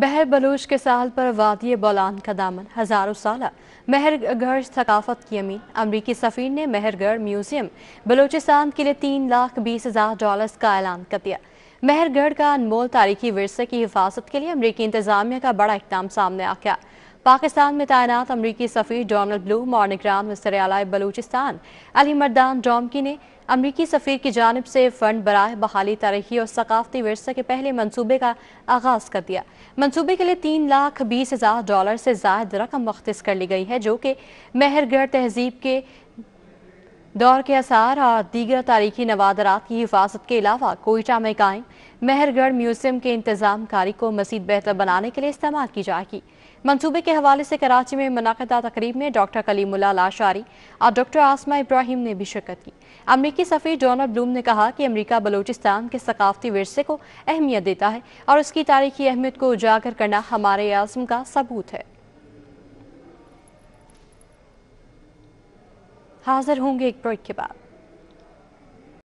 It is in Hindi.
बहर बलूच के साल पर वादी बोलान का दामन हज़ारों साल मेहरगढ़ सकाफत की अमीन अमरीकी सफ़ीर ने मेहरगढ़ म्यूज़ियम बलूचिस्तान के लिए तीन लाख बीस हज़ार डॉलर का ऐलान कर दिया मेहरगढ़ का अनमोल तारीखी वरसे की हिफाजत के लिए अमरीकी इंतजामिया का बड़ा इकदाम सामने आ गया पाकिस्तान में तैनात अमरीकी सफ़ीर डोनल्ड ब्लूम और निगरान वसर बलूचिस्तान अली मरदान डॉमकी ने अमरीकी सफ़ीर की जानब से फ़ंड बरह बहाली तारीखी और सकाफती वरसा के पहले मनसूबे का आगाज़ कर दिया मनसूबे के लिए तीन लाख बीस हज़ार डॉलर से ज्यादा रकम मख्त कर ली गई है जो कि मेहरगढ़ तहजीब के दौर के आसार और दीगर तारीखी नवादरात की हिफाजत के अलावा कोयटा में कायम मेहरगढ़ म्यूजियम के इंतजाम कारी को मजीद बेहतर बनाने के लिए इस्तेमाल की जाएगी मनसूबे के हवाले से कराची में मनदा तकरीब में डॉक्टर कलीमुल्ला लाशारी और डॉक्टर आसमा इब्राहिम ने भी शिरकत की अमरीकी सफ़ी डोनल्ड ब्लूम ने कहा कि अमरीका बलूचिस्तान के सकाफती वरसे को अहमियत देता है और उसकी तारीखी अहमियत को उजागर करना हमारे आज़म का सबूत है हाजिर होंगे एक ब्रेक के बाद